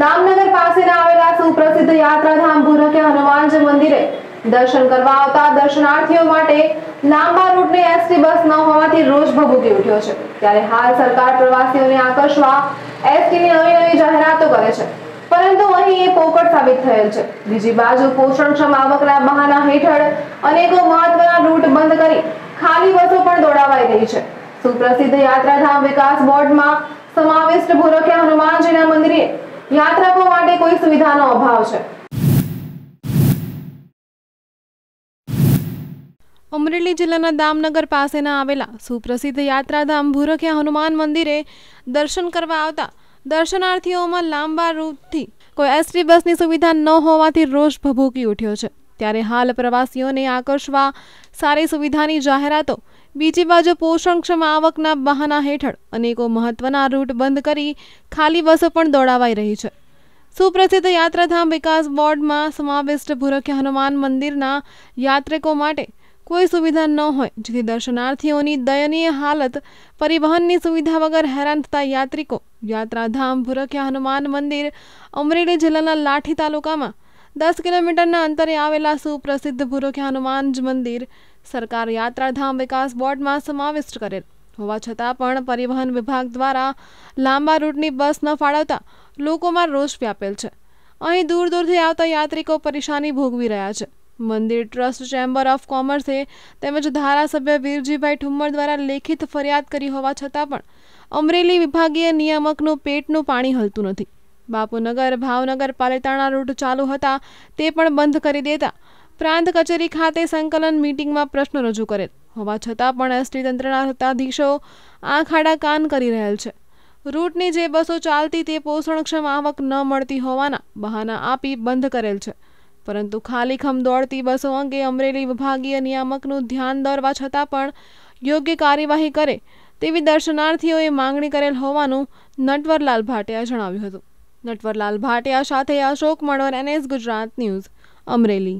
નામનગર પાસેના આવેલા સુપ્રસિદ્ધ યાત્રાધામ ભૂરકે હનુમાનજી મંદિરે દર્શન કરવા આવતા દર્શનાર્થીઓ માટે લાંબા રૂટની એસટી બસ ન હોવાથી રોજ ભભૂકી ઉઠ્યો છે ત્યારે હાલ સરકાર પ્રવાસીઓને આકર્ષવા એસટીની નવી નવી જાહેરાતો કરે છે પરંતુ અહીં એ પોકટ સાબિત થયેલ છે બીજી બાજુ પોષણક્ષમ આવકના બહાના હેઠળ અનેકો મહત્વના રૂટ બંધ કરી ખાલી બસો પણ દોડાવાઈ રહી છે સુપ્રસિદ્ધ યાત્રાધામ વિકાસ બોર્ડમાં સમાવિષ્ટ ભૂરખ્યા હનુમાનજીના મંદિરે યાદ માટે કોઈ સુવિધાનો અભાવ છે અમરેલી જિલ્લાના દામનગર પાસેના આવેલા સુપ્રસિદ્ધ યાત્રાધામ ભૂરખિયા હનુમાન મંદિરે દર્શન કરવા આવતા દર્શનાર્થીઓમાં લાંબા રૂટથી કોઈ એસટી બસની સુવિધા ન હોવાથી રોષ ભભૂકી ઉઠ્યો છે ત્યારે હાલ પ્રવાસીઓને આકર્ષવા સારી સુવિધાની જાહેરાતો બીજી બાજુ પોષણક્ષમ આવકના બહાના હેઠળ અનેકો મહત્વના રૂટ બંધ કરી ખાલી બસો પણ દોડાવાઈ રહી છે સુપ્રસિદ્ધ યાત્રાધામ વિકાસ બોર્ડમાં સમાવિષ્ટ ભૂરખ્ય હનુમાન મંદિરના યાત્રિકો માટે કોઈ સુવિધા ન હોય જેથી દર્શનાર્થીઓની દયનીય હાલત પરિવહનની સુવિધા વગર હેરાન થતા યાત્રિકો યાત્રાધામ ભૂરખ્યા હનુમાન મંદિર અમરેલી જિલ્લાના લાઠી તાલુકામાં દસ કિલોમીટરના અંતરે આવેલા સુપ્રસિદ્ધ ભૂરોખી હનુમાનજ મંદિર સરકાર યાત્રાધામ વિકાસ બોર્ડમાં સમાવિષ્ટ કરેલ હોવા છતાં પણ પરિવહન વિભાગ દ્વારા લાંબા રૂટની બસ ન ફાળવતા લોકોમાં રોષ વ્યાપેલ છે અહીં દૂર દૂરથી આવતા યાત્રિકો પરેશાની ભોગવી રહ્યા છે મંદિર ટ્રસ્ટ ચેમ્બર ઓફ કોમર્સે તેમજ ધારાસભ્ય વીરજીભાઈ ઠુમ્મર દ્વારા લેખિત ફરિયાદ કરી હોવા છતાં પણ અમરેલી વિભાગીય નિયામકનું પેટનું પાણી હલતું નથી બાપુનગર ભાવનગર પાલેતાણા રૂટ ચાલુ હતા તે પણ બંધ કરી દેતા પ્રાંત કચેરી ખાતે સંકલન મિટિંગમાં પ્રશ્નો રજૂ કરેલ હોવા છતાં પણ એસટી તંત્રના સત્તાધીશો આંખ આડા કાન કરી રહેલ છે રૂટની જે બસો ચાલતી તે પોષણક્ષમ આવક ન મળતી હોવાના બહાના આપી બંધ કરેલ છે પરંતુ ખાલીખમ દોડતી બસો અંગે અમરેલી વિભાગીય નિયામકનું ધ્યાન દોરવા છતાં પણ યોગ્ય કાર્યવાહી કરે તેવી દર્શનાર્થીઓએ માંગણી કરેલ હોવાનું નટવરલાલ ભાટિયા જણાવ્યું હતું નટવરલાલ ભાટિયા સાથે અશોક મણવર એનએસ ગુજરાત ન્યૂઝ અમરેલી